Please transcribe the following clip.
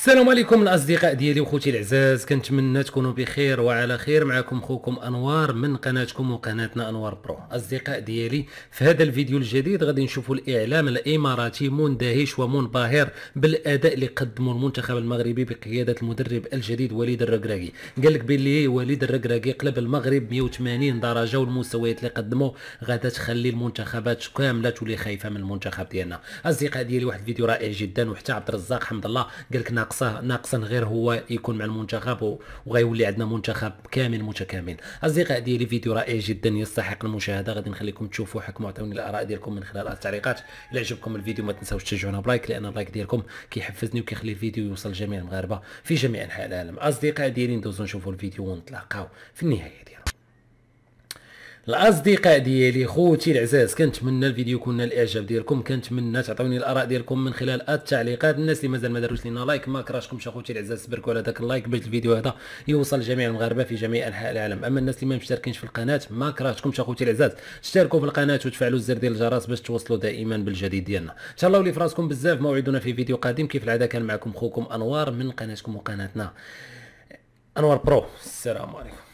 السلام عليكم الاصدقاء ديالي وخوتي العزاز كنتمنى تكونوا بخير وعلى خير معكم خوكم انوار من قناتكم وقناتنا انوار برو اصدقاء ديالي في هذا الفيديو الجديد غادي نشوفوا الاعلام الاماراتي مندهش ومنبهر بالاداء اللي قدمه المنتخب المغربي بقياده المدرب الجديد وليد الركراكي قال لك باللي وليد الركراكي قلب المغرب 180 درجه والمستويات اللي قدمه غادا تخلي المنتخبات كامله تولي خايفه من المنتخب ديالنا اصدقاء ديالي واحد الفيديو رائع جدا وحتى عبد الرزاق حمد الله قال لك ناقصه ناقصا غير هو يكون مع المنتخب وغيولي عندنا منتخب كامل متكامل اصدقاء ديالي فيديو رائع جدا يستحق المشاهده غادي نخليكم تشوفوا حكموا عطوني الاراء ديالكم من خلال التعليقات الى عجبكم الفيديو ما تنساوش تشجعونا بلايك لان اللايك ديالكم كيحفزني وكيخلي الفيديو يوصل لجميع المغاربه في جميع انحاء العالم اصدقاء ديالي ندوزو نشوفوا الفيديو ونتلاقاو في النهايه ديالو الاصدقاء ديالي خوتي العزاز كنتمنى الفيديو يكون الاعجاب ديالكم كنتمنى تعطوني الاراء ديالكم من خلال التعليقات الناس اللي مازال ما داروش لينا لايك ما كراشكمش اخوتي العزاز تباركوا على داك اللايك باش الفيديو هذا يوصل لجميع المغاربه في جميع انحاء العالم اما الناس اللي ما مشتركينش في القناه ما كراشكمش اخوتي العزاز اشتركوا في القناه وتفعلوا الزر ديال الجرس باش توصلوا دائما بالجديد ديالنا ان شاء الله ولي في راسكم بزاف موعدنا في فيديو قادم كيف العاده كان معكم خوكم انوار من قناتكم وقناتنا انوار برو السلام عليكم